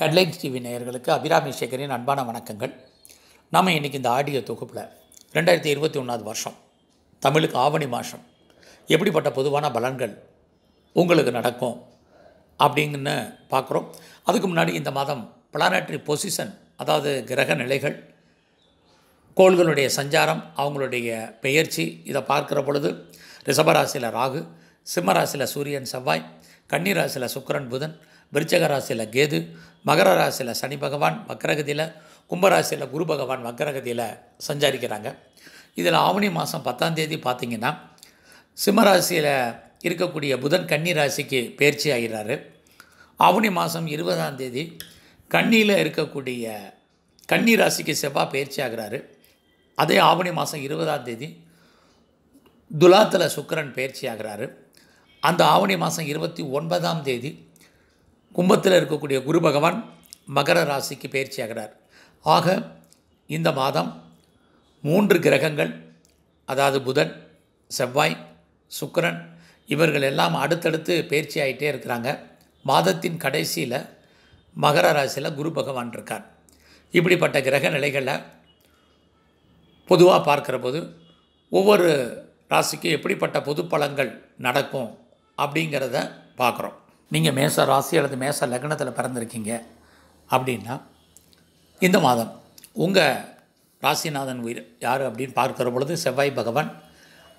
headlines TV நேயர்களுக்கு அபிராமி சேகரின் அன்பான வணக்கங்கள் நாம் இன்றைக்கி இந்த ஆடியோ தொகுப்பில் ரெண்டாயிரத்தி இருபத்தி ஒன்றாவது வருஷம் தமிழுக்கு ஆவணி மாதம் எப்படிப்பட்ட பொதுவான பலன்கள் உங்களுக்கு நடக்கும் அப்படிங்கன்னு பார்க்குறோம் அதுக்கு முன்னாடி இந்த மாதம் பிளானட்ரி பொசிஷன் அதாவது கிரக நிலைகள் கோள்களுடைய சஞ்சாரம் அவங்களுடைய பெயர்ச்சி இதை பார்க்குற பொழுது ரிஷபராசியில் ராகு சிம்மராசியில் சூரியன் செவ்வாய் கன்னிராசியில் சுக்கரன் புதன் விருச்சக ராசியில் கேது மகர ராசியில் சனி பகவான் மக்கரகதியில் கும்பராசியில் குரு பகவான் மக்கரகதியில் சஞ்சாரிக்கிறாங்க இதில் ஆவணி மாதம் பத்தாம் தேதி பார்த்திங்கன்னா சிம்மராசியில் இருக்கக்கூடிய புதன் கன்னி ராசிக்கு பயிற்சி ஆகிறாரு ஆவணி மாதம் இருபதாம் தேதி கண்ணியில் இருக்கக்கூடிய கன்னி ராசிக்கு செவ்வாய் பயிற்சி ஆகிறாரு அதே ஆவணி மாதம் இருபதாம் தேதி துலாத்தில் சுக்கரன் பயிற்சி ஆகிறாரு அந்த ஆவணி மாதம் இருபத்தி ஒன்பதாம் தேதி கும்பத்தில் இருக்கக்கூடிய குரு பகவான் மகர ராசிக்கு பயிற்சி ஆகிறார் ஆக இந்த மாதம் மூன்று கிரகங்கள் அதாவது புதன் செவ்வாய் சுக்கரன் இவர்கள் எல்லாம் அடுத்தடுத்து பயிற்சி ஆகிட்டே இருக்கிறாங்க மாதத்தின் கடைசியில் மகர ராசியில் குரு பகவான் இருக்கார் இப்படிப்பட்ட கிரக நிலைகளை பொதுவாக பார்க்குற போது ஒவ்வொரு ராசிக்கும் எப்படிப்பட்ட பொது பலங்கள் நடக்கும் அப்படிங்கிறத பார்க்குறோம் நீங்கள் மேச ராசி அல்லது மேச லக்னத்தில் பிறந்திருக்கீங்க அப்படின்னா இந்த மாதம் உங்கள் ராசிநாதன் உயிர் யார் அப்படின்னு பார்க்குற பொழுது செவ்வாய் பகவான்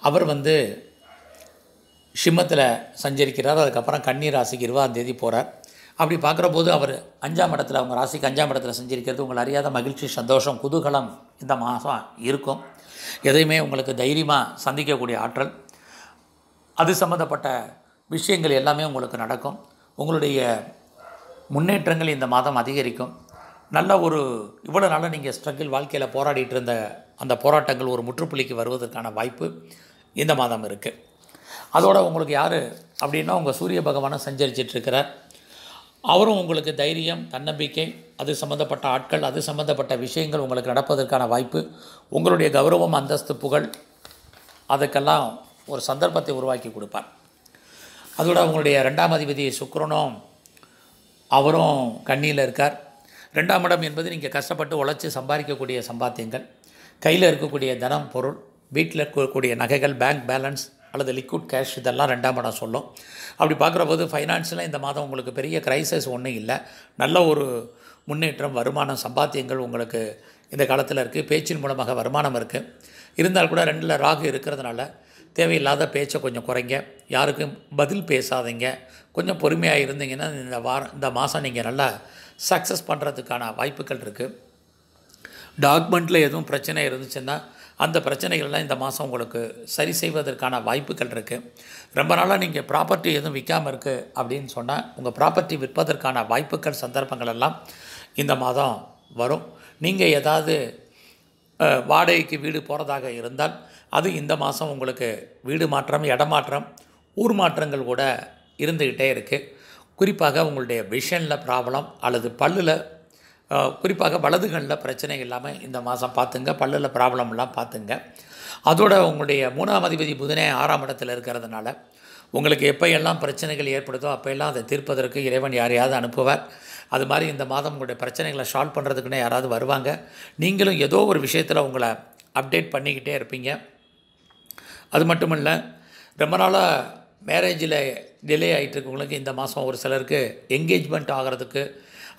அவர் வந்து சிம்மத்தில் சஞ்சரிக்கிறார் அதுக்கப்புறம் கன்னி ராசிக்கு இருபதாம் தேதி போகிறார் அப்படி பார்க்குற போது அவர் அஞ்சாம் இடத்துல அவங்க ராசிக்கு அஞ்சாம் இடத்துல செஞ்சிருக்கிறது உங்களை அறியாத மகிழ்ச்சி சந்தோஷம் குதூகலம் இந்த மாதம் இருக்கும் எதையுமே உங்களுக்கு தைரியமாக சந்திக்கக்கூடிய ஆற்றல் அது சம்மந்தப்பட்ட விஷயங்கள் எல்லாமே உங்களுக்கு நடக்கும் உங்களுடைய முன்னேற்றங்கள் இந்த மாதம் அதிகரிக்கும் நல்ல ஒரு இவ்வளோ நாளாக நீங்கள் ஸ்ட்ரகிள் வாழ்க்கையில் போராடிட்டு இருந்த அந்த போராட்டங்கள் ஒரு முற்றுப்புள்ளிக்கு வருவதற்கான வாய்ப்பு இந்த மாதம் இருக்குது அதோடு உங்களுக்கு யார் அப்படின்னா உங்கள் சூரிய பகவானை சஞ்சரிச்சிட்ருக்கிறார் அவரும் உங்களுக்கு தைரியம் தன்னம்பிக்கை அது சம்மந்தப்பட்ட ஆட்கள் அது சம்மந்தப்பட்ட விஷயங்கள் உங்களுக்கு நடப்பதற்கான வாய்ப்பு உங்களுடைய கௌரவம் அந்தஸ்து புகழ் அதுக்கெல்லாம் ஒரு சந்தர்ப்பத்தை உருவாக்கி கொடுப்பார் அதோட அவங்களுடைய ரெண்டாம் அதிபதி சுக்ரனும் அவரும் கண்ணியில் இருக்கார் ரெண்டாம் இடம் என்பது நீங்கள் கஷ்டப்பட்டு உழைச்சி சம்பாதிக்கக்கூடிய சம்பாத்தியங்கள் கையில் இருக்கக்கூடிய தனம் பொருள் வீட்டில் இருக்கக்கூடிய நகைகள் பேங்க் பேலன்ஸ் அல்லது லிக்விட் கேஷ் இதெல்லாம் ரெண்டாம் இடம் சொல்லும் அப்படி பார்க்குற போது ஃபைனான்ஷியலாக இந்த மாதம் உங்களுக்கு பெரிய க்ரைசஸ் ஒன்றும் இல்லை நல்ல ஒரு முன்னேற்றம் வருமானம் சம்பாத்தியங்கள் உங்களுக்கு இந்த காலத்தில் இருக்குது பேச்சின் மூலமாக வருமானம் இருக்குது இருந்தால் கூட ரெண்டில் ராகு இருக்கிறதுனால தேவையில்லாத பேச்சை கொஞ்சம் குறைங்க யாருக்கும் பதில் பேசாதீங்க கொஞ்சம் பொறுமையாக இருந்தீங்கன்னா இந்த வாரம் இந்த மாதம் நீங்கள் நல்லா சக்ஸஸ் பண்ணுறதுக்கான வாய்ப்புகள் இருக்குது டாக்குமெண்ட்டில் எதுவும் பிரச்சனை இருந்துச்சுன்னா அந்த பிரச்சனைகள்லாம் இந்த மாதம் உங்களுக்கு சரி செய்வதற்கான வாய்ப்புகள் இருக்குது ரொம்ப நாளாக நீங்கள் ப்ராப்பர்ட்டி எதுவும் விற்காமல் இருக்குது அப்படின்னு சொன்னால் உங்கள் ப்ராப்பர்ட்டி விற்பதற்கான வாய்ப்புகள் சந்தர்ப்பங்கள் எல்லாம் இந்த மாதம் வரும் நீங்கள் ஏதாவது வாடகைக்கு வீடு போகிறதாக இருந்தால் அது இந்த மாதம் உங்களுக்கு வீடு மாற்றம் இடமாற்றம் ஊர் மாற்றங்கள் கூட இருந்துக்கிட்டே இருக்குது குறிப்பாக உங்களுடைய விஷனில் ப்ராப்ளம் அல்லது பல்லில் குறிப்பாக வலதுகளில் பிரச்சனை இல்லாமல் இந்த மாதம் பார்த்துங்க பல்லில் ப்ராப்ளம்லாம் பார்த்துங்க அதோட உங்களுடைய மூணாம் அதிபதி புதனே ஆறாம் இடத்தில் இருக்கிறதுனால உங்களுக்கு எப்போ எல்லாம் பிரச்சனைகள் ஏற்படுதோ அப்போ எல்லாம் அதை தீர்ப்பதற்கு இறைவன் யாரையாவது அனுப்புவார் அது மாதிரி இந்த மாதம் உங்களுடைய பிரச்சனைகளை சால்வ் பண்ணுறதுக்குன்னே யாராவது வருவாங்க நீங்களும் ஏதோ ஒரு விஷயத்தில் உங்களை அப்டேட் பண்ணிக்கிட்டே இருப்பீங்க அது மட்டும் இல்லை ரொம்ப நாளாக மேரேஜில் டிலே ஆகிட்டுருக்கவங்களுக்கு இந்த மாதம் ஒரு சிலருக்கு என்கேஜ்மெண்ட் ஆகிறதுக்கு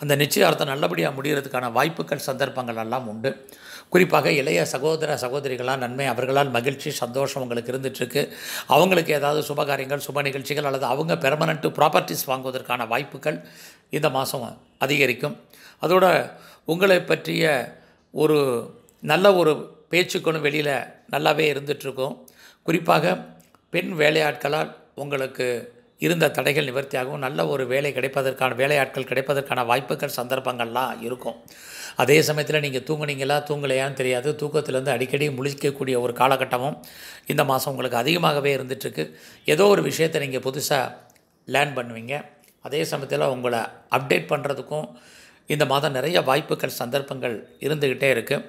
அந்த நிச்சயார்த்தம் நல்லபடியாக முடிகிறதுக்கான வாய்ப்புகள் சந்தர்ப்பங்கள் எல்லாம் உண்டு குறிப்பாக இளைய சகோதர சகோதரிகளால் நன்மை அவர்களால் மகிழ்ச்சி சந்தோஷம் உங்களுக்கு இருந்துகிட்ருக்கு அவங்களுக்கு ஏதாவது சுபகாரியங்கள் சுப நிகழ்ச்சிகள் அல்லது அவங்க பெர்மனண்ட்டு ப்ராப்பர்ட்டிஸ் வாங்குவதற்கான வாய்ப்புகள் இந்த மாதம் அதிகரிக்கும் அதோட உங்களை பற்றிய ஒரு நல்ல ஒரு பேச்சுக்களும் வெளியில் நல்லாவே இருந்துட்டுருக்கும் குறிப்பாக பெண் வேலையாட்களால் உங்களுக்கு இருந்த தடைகள் நிவர்த்தியாகவும் நல்ல ஒரு வேலை கிடைப்பதற்கான வேலையாட்கள் கிடைப்பதற்கான வாய்ப்புகள் சந்தர்ப்பங்கள்லாம் இருக்கும் அதே சமயத்தில் நீங்கள் தூங்குனீங்களா தூங்கலையான்னு தெரியாது தூக்கத்திலேருந்து அடிக்கடி முழிக்கக்கூடிய ஒரு காலகட்டமும் இந்த மாதம் உங்களுக்கு அதிகமாகவே இருந்துட்டுருக்கு ஏதோ ஒரு விஷயத்தை நீங்கள் புதுசாக லேர்ன் பண்ணுவீங்க அதே சமயத்தில் உங்களை அப்டேட் பண்ணுறதுக்கும் இந்த மாதம் நிறைய வாய்ப்புகள் சந்தர்ப்பங்கள் இருந்துக்கிட்டே இருக்குது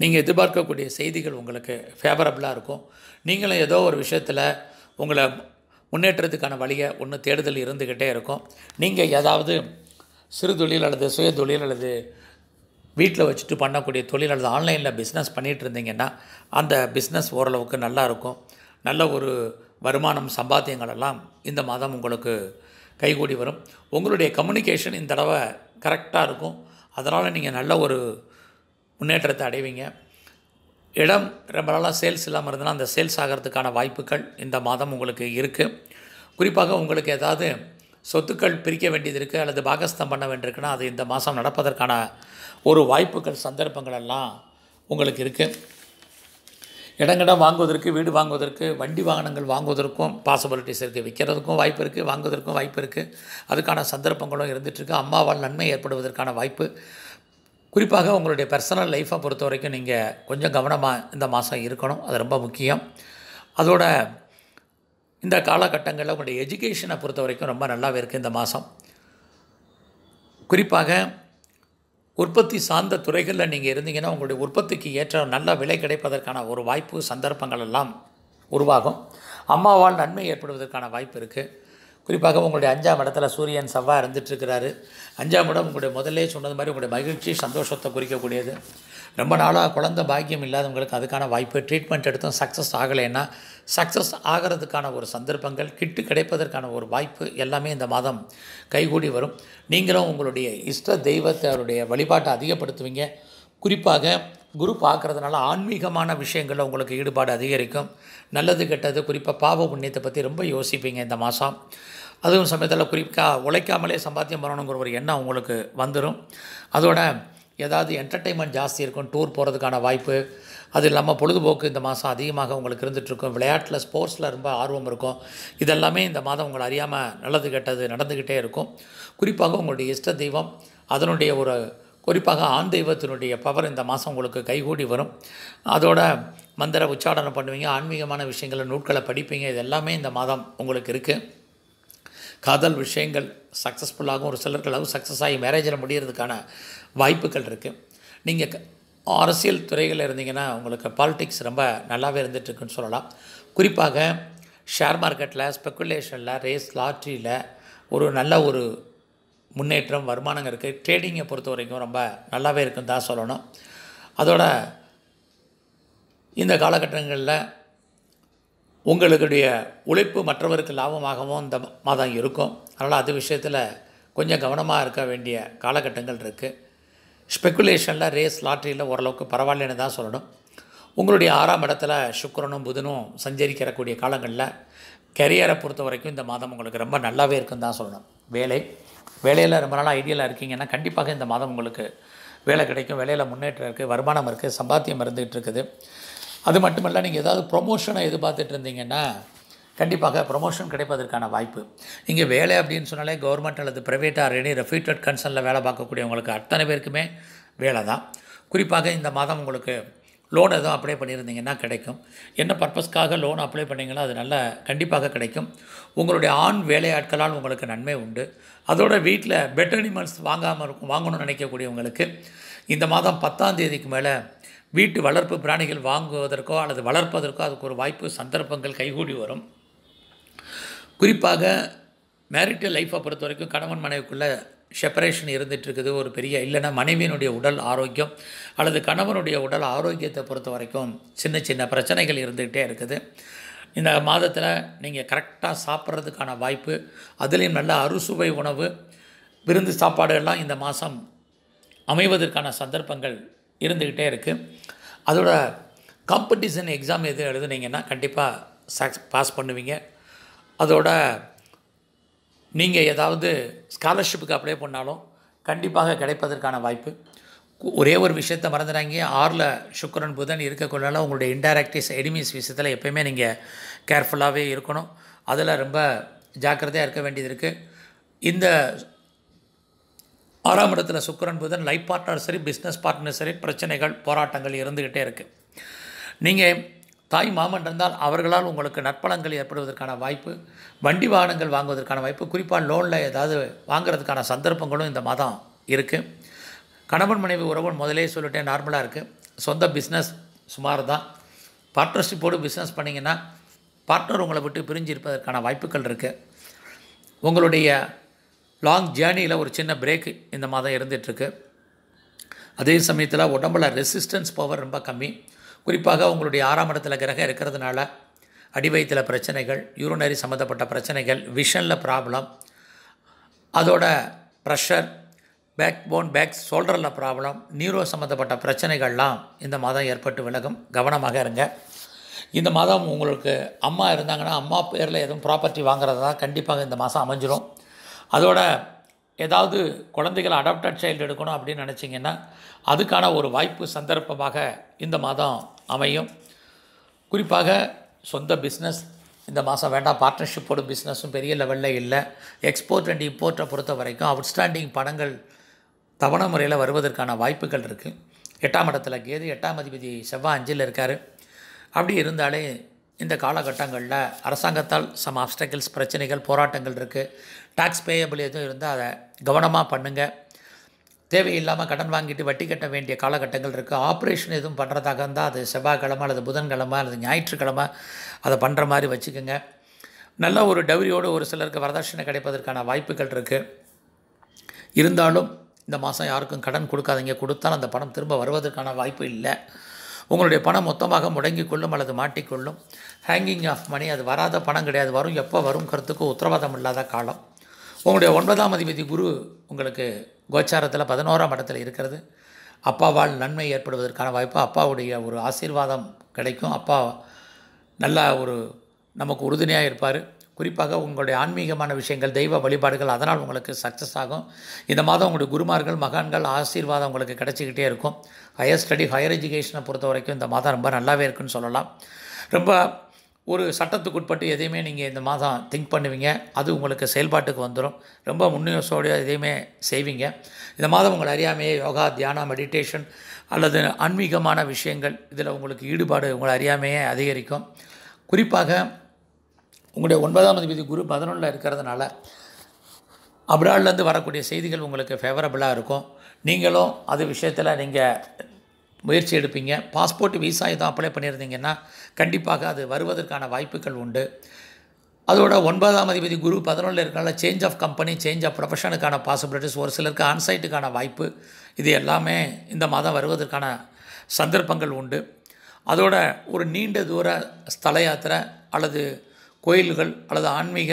நீங்கள் எதிர்பார்க்கக்கூடிய செய்திகள் உங்களுக்கு ஃபேவரபுளாக இருக்கும் நீங்களும் ஏதோ ஒரு விஷயத்தில் உங்களை முன்னேற்றத்துக்கான வழியை ஒன்று தேடுதல் இருந்துக்கிட்டே இருக்கும் நீங்கள் ஏதாவது சிறு தொழில் அல்லது சுய தொழில் அல்லது வீட்டில் வச்சுட்டு பண்ணக்கூடிய தொழில் அல்லது ஆன்லைனில் பிஸ்னஸ் பண்ணிகிட்டு இருந்தீங்கன்னா அந்த பிஸ்னஸ் ஓரளவுக்கு நல்லாயிருக்கும் நல்ல ஒரு வருமானம் சம்பாத்தியங்களெல்லாம் இந்த மாதம் உங்களுக்கு கைகூடி வரும் உங்களுடைய கம்யூனிகேஷன் இந்த தடவை கரெக்டாக இருக்கும் அதனால் நீங்கள் நல்ல ஒரு முன்னேற்றத்தை அடைவீங்க இடம் ரொம்ப நாளாக சேல்ஸ் இல்லாமல் இருந்ததுன்னா அந்த சேல்ஸ் ஆகிறதுக்கான வாய்ப்புகள் இந்த மாதம் உங்களுக்கு இருக்குது குறிப்பாக உங்களுக்கு ஏதாவது சொத்துக்கள் பிரிக்க வேண்டியது இருக்குது அல்லது பாகஸ்தம் பண்ண வேண்டியிருக்குன்னா அது இந்த மாதம் நடப்பதற்கான ஒரு வாய்ப்புகள் சந்தர்ப்பங்கள் எல்லாம் உங்களுக்கு இருக்குது இடங்கடம் வாங்குவதற்கு வீடு வாங்குவதற்கு வண்டி வாகனங்கள் வாங்குவதற்கும் பாசிபிலிட்டிஸ் இருக்குது விற்கிறதுக்கும் வாய்ப்பு இருக்குது வாங்குவதற்கும் வாய்ப்பு இருக்குது அதுக்கான சந்தர்ப்பங்களும் இருந்துகிட்ருக்கு அம்மாவால் நன்மை ஏற்படுவதற்கான வாய்ப்பு குறிப்பாக உங்களுடைய பர்சனல் லைஃப்பை பொறுத்த வரைக்கும் நீங்கள் கொஞ்சம் கவனமாக இந்த மாதம் இருக்கணும் அது ரொம்ப முக்கியம் அதோட இந்த காலகட்டங்களில் உங்களுடைய எஜுகேஷனை பொறுத்த வரைக்கும் ரொம்ப நல்லாவே இருக்குது இந்த மாதம் குறிப்பாக உற்பத்தி சார்ந்த துறைகளில் நீங்கள் இருந்தீங்கன்னா உங்களுடைய உற்பத்திக்கு ஏற்ற நல்ல விலை கிடைப்பதற்கான ஒரு வாய்ப்பு சந்தர்ப்பங்கள் எல்லாம் உருவாகும் அம்மாவால் நன்மை ஏற்படுவதற்கான வாய்ப்பு இருக்குது குறிப்பாக உங்களுடைய அஞ்சாம் இடத்துல சூரியன் செவ்வாய் இருந்துகிட்ருக்கிறாரு அஞ்சாம் இடம் உங்களுடைய முதலே சொன்னது மாதிரி உங்களுடைய மகிழ்ச்சி சந்தோஷத்தை குறிக்கக்கூடியது ரொம்ப நாளாக குழந்த பாக்கியம் இல்லாதவங்களுக்கு அதுக்கான வாய்ப்பு ட்ரீட்மெண்ட் எடுத்தும் சக்ஸஸ் ஆகலைன்னா சக்ஸஸ் ஆகிறதுக்கான ஒரு சந்தர்ப்பங்கள் கிட்டு கிடைப்பதற்கான ஒரு வாய்ப்பு எல்லாமே இந்த மாதம் கைகூடி வரும் நீங்களும் உங்களுடைய இஷ்ட தெய்வத்தருடைய வழிபாட்டை அதிகப்படுத்துவீங்க குறிப்பாக குரு பார்க்குறதுனால ஆன்மீகமான விஷயங்களில் உங்களுக்கு ஈடுபாடு அதிகரிக்கும் நல்லது கெட்டது குறிப்பாக பாவ புண்ணியத்தை பற்றி ரொம்ப யோசிப்பீங்க இந்த மாதம் அதுவும் சமயத்தில் குறிப்பாக உழைக்காமலே சம்பாத்தியம் பண்ணணுங்கிற ஒரு எண்ணம் உங்களுக்கு வந்துடும் அதோட ஏதாவது என்டர்டெயின்மெண்ட் ஜாஸ்தி இருக்கும் டூர் போகிறதுக்கான வாய்ப்பு அது இல்லாமல் பொழுதுபோக்கு இந்த மாதம் அதிகமாக உங்களுக்கு இருந்துகிட்ருக்கும் விளையாட்டில் ஸ்போர்ட்ஸில் ரொம்ப ஆர்வம் இருக்கும் இதெல்லாமே இந்த மாதம் உங்களை அறியாமல் நல்லது கெட்டது நடந்துக்கிட்டே இருக்கும் குறிப்பாக உங்களுடைய இஷ்ட தெய்வம் அதனுடைய ஒரு குறிப்பாக ஆண் தெய்வத்தினுடைய பவர் இந்த மாதம் உங்களுக்கு கைகூடி வரும் அதோட மந்திர உச்சாடனம் பண்ணுவீங்க ஆன்மீகமான விஷயங்களை நூட்களை படிப்பீங்க இது எல்லாமே இந்த மாதம் உங்களுக்கு இருக்குது காதல் விஷயங்கள் சக்ஸஸ்ஃபுல்லாகவும் ஒரு சிலர்களாகவும் சக்ஸஸ் ஆகி மேரேஜில் முடிகிறதுக்கான வாய்ப்புகள் இருக்குது நீங்கள் அரசியல் துறைகளில் இருந்தீங்கன்னா உங்களுக்கு பாலிடிக்ஸ் ரொம்ப நல்லாவே இருந்துகிட்ருக்குன்னு சொல்லலாம் குறிப்பாக ஷேர் மார்க்கெட்டில் ஸ்பெக்குலேஷனில் ரேஸ் லாட்ரியில் ஒரு நல்ல ஒரு முன்னேற்றம் வருமானம் இருக்குது ட்ரேடிங்கை பொறுத்த வரைக்கும் ரொம்ப நல்லாவே இருக்குன்னு தான் சொல்லணும் அதோட இந்த காலகட்டங்களில் உங்களுடைய உழைப்பு மற்றவருக்கு லாபமாகவும் இந்த மாதம் இருக்கும் அதனால் அது விஷயத்தில் கொஞ்சம் கவனமாக இருக்க வேண்டிய காலகட்டங்கள் இருக்குது ஸ்பெக்குலேஷனில் ரேஸ் லாட்ரியில் ஓரளவுக்கு பரவாயில்லைன்னு தான் சொல்லணும் உங்களுடைய ஆறாம் இடத்துல சுக்கரனும் புதனும் சஞ்சரிக்கிறக்கூடிய காலங்களில் கரியரை பொறுத்த வரைக்கும் இந்த மாதம் உங்களுக்கு ரொம்ப நல்லாவே இருக்குன்னு தான் சொல்லணும் வேலை வேலையில் ரொம்ப நாளாக ஐடியலாக இருக்கீங்கன்னா கண்டிப்பாக இந்த மாதம் உங்களுக்கு வேலை கிடைக்கும் வேலையில் முன்னேற்றம் இருக்குது வருமானம் இருக்குது சம்பாத்தியம் இருந்துகிட்டு இருக்குது அது மட்டுமல்ல நீங்கள் ஏதாவது ப்ரொமோஷனை எதிர்பார்த்துட்டு இருந்தீங்கன்னா கண்டிப்பாக ப்ரொமோஷன் கிடைப்பதற்கான வாய்ப்பு இங்கே வேலை அப்படின்னு சொன்னாலே கவர்மெண்ட் அல்லது ப்ரைவேட் ஆர் எனி ரெஃப்யூட்டட் கன்சர்னில் வேலை பார்க்கக்கூடியவங்களுக்கு அத்தனை பேருக்குமே வேலை தான் குறிப்பாக இந்த மாதம் உங்களுக்கு லோன் எதுவும் அப்ளை பண்ணியிருந்தீங்கன்னா கிடைக்கும் என்ன பர்பஸ்க்காக லோன் அப்ளை பண்ணிங்களோ அது நல்லா கண்டிப்பாக கிடைக்கும் உங்களுடைய ஆண் வேலையாட்களால் உங்களுக்கு நன்மை உண்டு அதோட வீட்டில் பெட் அனிமல்ஸ் வாங்காமல் இருக்கும் வாங்கணும்னு நினைக்கக்கூடியவங்களுக்கு இந்த மாதம் பத்தாம் தேதிக்கு மேலே வீட்டு வளர்ப்பு பிராணிகள் வாங்குவதற்கோ அல்லது வளர்ப்பதற்கோ அதுக்கு ஒரு வாய்ப்பு சந்தர்ப்பங்கள் கைகூடி வரும் குறிப்பாக மேரிட்டல் லைஃப்பை பொறுத்த வரைக்கும் கணவன் மனைவிக்குள்ளே செப்பரேஷன் இருந்துகிட்ருக்குது ஒரு பெரிய இல்லைன்னா மனைவியினுடைய உடல் ஆரோக்கியம் அல்லது கணவனுடைய உடல் ஆரோக்கியத்தை பொறுத்த வரைக்கும் சின்ன சின்ன பிரச்சனைகள் இருந்துக்கிட்டே இருக்குது இந்த மாதத்தில் நீங்கள் கரெக்டாக சாப்பிட்றதுக்கான வாய்ப்பு அதுலேயும் நல்ல அறுசுவை உணவு விருந்து சாப்பாடுகள்லாம் இந்த மாதம் அமைவதற்கான சந்தர்ப்பங்கள் இருந்துக்கிட்டே இருக்குது அதோட காம்படிஷன் எக்ஸாம் எது எழுதுனீங்கன்னா கண்டிப்பாக சக்ஸ் பாஸ் பண்ணுவீங்க அதோட நீங்கள் ஏதாவது ஸ்காலர்ஷிப்புக்கு அப்ளை பண்ணாலும் கண்டிப்பாக கிடைப்பதற்கான வாய்ப்பு ஒரே ஒரு விஷயத்தை மறந்துடாங்க ஆறில் சுக்கரன் புதன் இருக்கக்குள்ளால உங்களுடைய இன்டைரக்டிஸ் எனிமீஸ் விஷயத்தில் எப்போயுமே நீங்கள் கேர்ஃபுல்லாகவே இருக்கணும் அதில் ரொம்ப ஜாக்கிரதையாக இருக்க வேண்டியது இருக்குது இந்த ஆறாம் இடத்துல சுக்கரன் புதன் லைஃப் பார்ட்னர் சரி பிஸ்னஸ் பார்ட்னர் சரி பிரச்சனைகள் போராட்டங்கள் இருந்துக்கிட்டே இருக்குது நீங்கள் தாய் மாமன் இருந்தால் அவர்களால் உங்களுக்கு நற்பலங்கள் ஏற்படுவதற்கான வாய்ப்பு வண்டி வாகனங்கள் வாங்குவதற்கான வாய்ப்பு குறிப்பாக லோனில் ஏதாவது வாங்குறதுக்கான சந்தர்ப்பங்களும் இந்த மாதம் இருக்குது கணவன் மனைவி உறவன் முதலே சொல்லிட்டேன் நார்மலாக இருக்குது சொந்த பிஸ்னஸ் சுமார் தான் பார்ட்னர்ஷிப்போடு பிஸ்னஸ் பண்ணிங்கன்னா பார்ட்னர் உங்களை விட்டு பிரிஞ்சு இருப்பதற்கான வாய்ப்புகள் இருக்குது உங்களுடைய லாங் ஜேர்னியில் ஒரு சின்ன பிரேக் இந்த மாதம் இருந்துகிட்ருக்கு அதே சமயத்தில் உடம்பில் ரெசிஸ்டன்ஸ் பவர் ரொம்ப கம்மி குறிப்பாக உங்களுடைய ஆறாம் இடத்துல கிரகம் இருக்கிறதுனால அடிவயத்தில் பிரச்சனைகள் யூரோனரி சம்மந்தப்பட்ட பிரச்சனைகள் விஷனில் ப்ராப்ளம் அதோட ப்ரெஷர் பேக் போன் பேக் ஷோல்டரில் ப்ராப்ளம் நியூரோ சம்மந்தப்பட்ட பிரச்சனைகள்லாம் இந்த மாதம் ஏற்பட்டு விலகும் கவனமாக இருங்க இந்த மாதம் உங்களுக்கு அம்மா இருந்தாங்கன்னா அம்மா பேரில் எதுவும் ப்ராப்பர்ட்டி வாங்குறது தான் கண்டிப்பாக இந்த மாதம் அமைஞ்சிரும் அதோட ஏதாவது குழந்தைகளை அடாப்டட் சைல்டு எடுக்கணும் அப்படின்னு நினச்சிங்கன்னா அதுக்கான ஒரு வாய்ப்பு சந்தர்ப்பமாக இந்த மாதம் அமையும் குறிப்பாக சொந்த பிஸ்னஸ் இந்த மாதம் வேண்டாம் பார்ட்னர்ஷிப்போட பிஸ்னஸும் பெரிய லெவலில் இல்லை எக்ஸ்போர்ட் அண்ட் இம்போர்ட்டை பொறுத்த வரைக்கும் அவுட்ஸ்டாண்டிங் பணங்கள் தவணை முறையில் வருவதற்கான வாய்ப்புகள் இருக்குது எட்டாம் இடத்துல கேது எட்டாம் அதிபதி செவ்வாய் அஞ்சில் இருக்கார் அப்படி இருந்தாலே இந்த காலகட்டங்களில் அரசாங்கத்தால் சம் ஆப்ஸ்டக்கிள்ஸ் பிரச்சனைகள் போராட்டங்கள் இருக்குது டாக்ஸ் பேயபிள் எதுவும் இருந்தால் அதை கவனமாக பண்ணுங்கள் தேவையில்லாமல் கடன் வாங்கிட்டு வட்டி கட்ட வேண்டிய காலகட்டங்கள் இருக்குது ஆப்ரேஷன் எதுவும் பண்ணுறதாக இருந்தால் அது செவ்வாய்க்கிழமை அல்லது புதன்கிழமை அல்லது ஞாயிற்றுக்கிழமை அதை பண்ணுற மாதிரி வச்சுக்கோங்க நல்ல ஒரு டவுரியோடு ஒரு சிலருக்கு வரதட்சணை கிடைப்பதற்கான வாய்ப்புகள் இருக்குது இருந்தாலும் இந்த மாதம் யாருக்கும் கடன் கொடுக்காதீங்க கொடுத்தாலும் அந்த பணம் திரும்ப வருவதற்கான வாய்ப்பு இல்லை உங்களுடைய பணம் மொத்தமாக முடங்கிக்கொள்ளும் அல்லது மாட்டிக்கொள்ளும் ஹேங்கிங் ஆஃப் மணி அது வராத பணம் கிடையாது வரும் எப்போ வரும் கருத்துக்கும் உத்தரவாதம் இல்லாத காலம் உங்களுடைய ஒன்பதாம் அதிபதி குரு உங்களுக்கு கோச்சாரத்தில் பதினோராம் இடத்துல இருக்கிறது அப்பாவால் நன்மை ஏற்படுவதற்கான வாய்ப்பு அப்பாவுடைய ஒரு ஆசீர்வாதம் கிடைக்கும் அப்பா நல்லா ஒரு நமக்கு உறுதுணையாக இருப்பார் குறிப்பாக உங்களுடைய ஆன்மீகமான விஷயங்கள் தெய்வ வழிபாடுகள் அதனால் உங்களுக்கு சக்ஸஸ் ஆகும் இந்த மாதம் உங்களுடைய குருமார்கள் மகான்கள் ஆசீர்வாதம் உங்களுக்கு கிடச்சிக்கிட்டே இருக்கும் ஹையர் ஸ்டடி ஹையர் எஜுகேஷனை பொறுத்த வரைக்கும் இந்த மாதம் ரொம்ப நல்லாவே இருக்குன்னு சொல்லலாம் ரொம்ப ஒரு சட்டத்துக்கு உட்பட்டு எதையுமே நீங்கள் இந்த மாதம் திங்க் பண்ணுவீங்க அது உங்களுக்கு செயல்பாட்டுக்கு வந்துடும் ரொம்ப முன்னோசோடு எதையுமே செய்வீங்க இந்த மாதம் உங்களை அறியாமையே யோகா தியானம் மெடிடேஷன் அல்லது ஆன்மீகமான விஷயங்கள் இதில் உங்களுக்கு ஈடுபாடு உங்களை அறியாமையே அதிகரிக்கும் குறிப்பாக உங்களுடைய ஒன்பதாம் அதிபதி குரு பதினொன்றில் இருக்கிறதுனால அப்ராட்லேருந்து வரக்கூடிய செய்திகள் உங்களுக்கு ஃபேவரபுளாக இருக்கும் நீங்களும் அது விஷயத்தில் நீங்கள் முயற்சி எடுப்பீங்க பாஸ்போர்ட் விசா எதுவும் அப்ளை பண்ணியிருந்தீங்கன்னா கண்டிப்பாக அது வருவதற்கான வாய்ப்புகள் உண்டு அதோட ஒன்பதாம் அதிபதி குரு பதினொன்றில் இருக்கனால change of company change of ப்ரொஃபஷனுக்கான பாசிபிலிட்டிஸ் ஒரு சிலருக்கு ஆன்சைட்டுக்கான வாய்ப்பு இது எல்லாமே இந்த மாதம் வருவதற்கான சந்தர்ப்பங்கள் உண்டு அதோட ஒரு நீண்ட தூர ஸ்தல யாத்திரை அல்லது கோயில்கள் அல்லது ஆன்மீக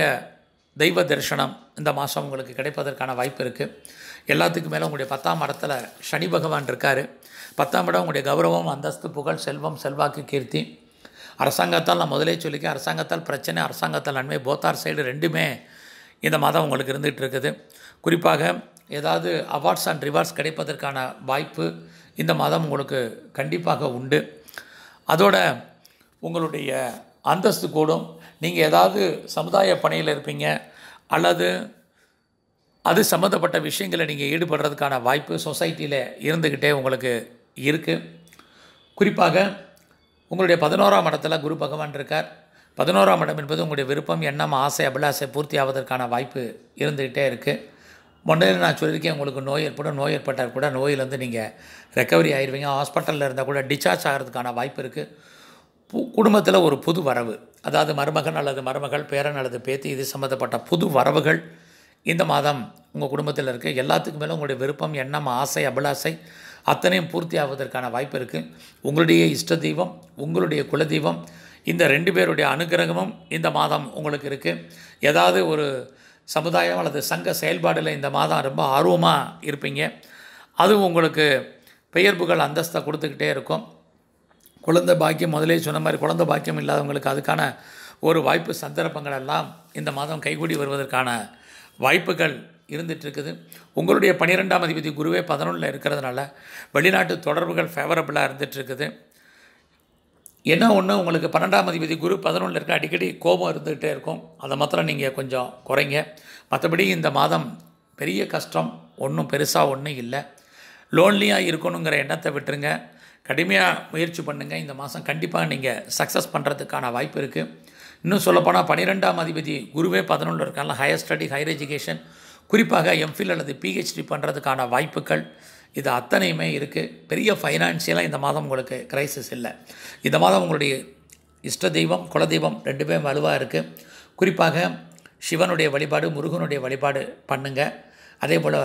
தெய்வ தரிசனம் இந்த மாதம் உங்களுக்கு கிடைப்பதற்கான வாய்ப்பு இருக்குது எல்லாத்துக்கு மேலே உங்களுடைய பத்தாம் இடத்துல சனி பகவான் இருக்கார் பத்தாம் இடம் உங்களுடைய கௌரவம் அந்தஸ்து புகழ் செல்வம் செல்வாக்கு கீர்த்தி அரசாங்கத்தால் நான் முதலே சொல்லிக்க அரசாங்கத்தால் பிரச்சனை அரசாங்கத்தால் நன்மை போத்தார் சைடு ரெண்டுமே இந்த மாதம் உங்களுக்கு இருந்துகிட்டு இருக்குது குறிப்பாக ஏதாவது அவார்ட்ஸ் அண்ட் ரிவார்ட்ஸ் கிடைப்பதற்கான வாய்ப்பு இந்த மாதம் உங்களுக்கு கண்டிப்பாக உண்டு அதோட உங்களுடைய அந்தஸ்து கூடும் நீங்கள் ஏதாவது சமுதாய பணியில் இருப்பீங்க அல்லது அது சம்மந்தப்பட்ட விஷயங்களை நீங்கள் ஈடுபடுறதுக்கான வாய்ப்பு சொசைட்டியில் இருந்துக்கிட்டே உங்களுக்கு இருக்குது குறிப்பாக உங்களுடைய பதினோராம் இடத்துல குரு பகவான் இருக்கார் பதினோராம் இடம் என்பது உங்களுடைய விருப்பம் எண்ணம் ஆசை அபிலாசை பூர்த்தி ஆவதற்கான வாய்ப்பு இருந்துக்கிட்டே இருக்குது முன்னே நான் சொல்லியிருக்கேன் உங்களுக்கு நோய் ஏற்படும் நோய் ஏற்பட்டால் கூட நோயிலேருந்து நீங்கள் ரெக்கவரி ஆயிடுவீங்க ஹாஸ்பிட்டலில் இருந்தால் கூட டிஸ்சார்ஜ் ஆகிறதுக்கான வாய்ப்பு இருக்குது குடும்பத்தில் ஒரு புது வரவு அதாவது மருமகன் அல்லது மருமகள் பேரன் அல்லது பேத்தி இது சம்மந்தப்பட்ட புது வரவுகள் இந்த மாதம் உங்கள் குடும்பத்தில் இருக்குது எல்லாத்துக்கு மேலே உங்களுடைய விருப்பம் எண்ணம் ஆசை அபிலாசை அத்தனையும் பூர்த்தி ஆவதற்கான வாய்ப்பு இருக்குது உங்களுடைய இஷ்ட தெய்வம் உங்களுடைய குலதெய்வம் இந்த ரெண்டு பேருடைய அனுகிரகமும் இந்த மாதம் உங்களுக்கு இருக்குது ஏதாவது ஒரு சமுதாயம் அல்லது சங்க செயல்பாடில் இந்த மாதம் ரொம்ப ஆர்வமாக இருப்பீங்க அதுவும் உங்களுக்கு பெயர்ப்புகள் அந்தஸ்தை கொடுத்துக்கிட்டே இருக்கும் குழந்த பாக்கியம் முதலே சொன்ன மாதிரி குழந்த பாக்கியம் இல்லாதவங்களுக்கு அதுக்கான ஒரு வாய்ப்பு சந்தர்ப்பங்கள் எல்லாம் இந்த மாதம் கைகூடி வருவதற்கான வாய்ப்புகள் இருந்துகிட்ருக்குது உங்களுடைய பன்னிரெண்டாம் அதிபதி குருவே பதினொன்றில் இருக்கிறதுனால வெளிநாட்டு தொடர்புகள் ஃபேவரபுளாக இருந்துகிட்ருக்குது என்ன ஒன்று உங்களுக்கு பன்னெண்டாம் அதிபதி குரு பதினொன்றில் இருக்க அடிக்கடி கோபம் இருந்துகிட்டே இருக்கும் அதை மாத்திரம் நீங்கள் கொஞ்சம் குறைங்க மற்றபடி இந்த மாதம் பெரிய கஷ்டம் ஒன்றும் பெருசாக ஒன்றும் இல்லை லோன்லியாக இருக்கணுங்கிற எண்ணத்தை விட்டுருங்க கடுமையாக முயற்சி பண்ணுங்கள் இந்த மாதம் கண்டிப்பாக நீங்கள் சக்ஸஸ் பண்ணுறதுக்கான வாய்ப்பு இருக்குது இன்னும் சொல்லப்போனால் பன்னிரெண்டாம் அதிபதி குருவே பதினொன்று இருக்காங்க ஹையர் ஸ்டடி ஹையர் எஜுகேஷன் குறிப்பாக எம்ஃபில் அல்லது பிஹெச்டி பண்ணுறதுக்கான வாய்ப்புகள் இது அத்தனையுமே இருக்குது பெரிய ஃபைனான்சியலாக இந்த மாதம் உங்களுக்கு கிரைசிஸ் இல்லை இந்த மாதம் உங்களுடைய இஷ்ட தெய்வம் குலதெய்வம் ரெண்டுமே வலுவாக இருக்குது குறிப்பாக சிவனுடைய வழிபாடு முருகனுடைய வழிபாடு பண்ணுங்கள் அதே போல்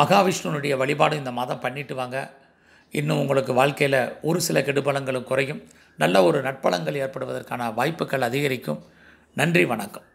மகாவிஷ்ணுனுடைய வழிபாடு இந்த மாதம் பண்ணிட்டு வாங்க இன்னும் உங்களுக்கு வாழ்க்கையில் ஒரு சில கெடுபலங்களும் குறையும் நல்ல ஒரு நட்பலங்கள் ஏற்படுவதற்கான வாய்ப்புகள் அதிகரிக்கும் நன்றி வணக்கம்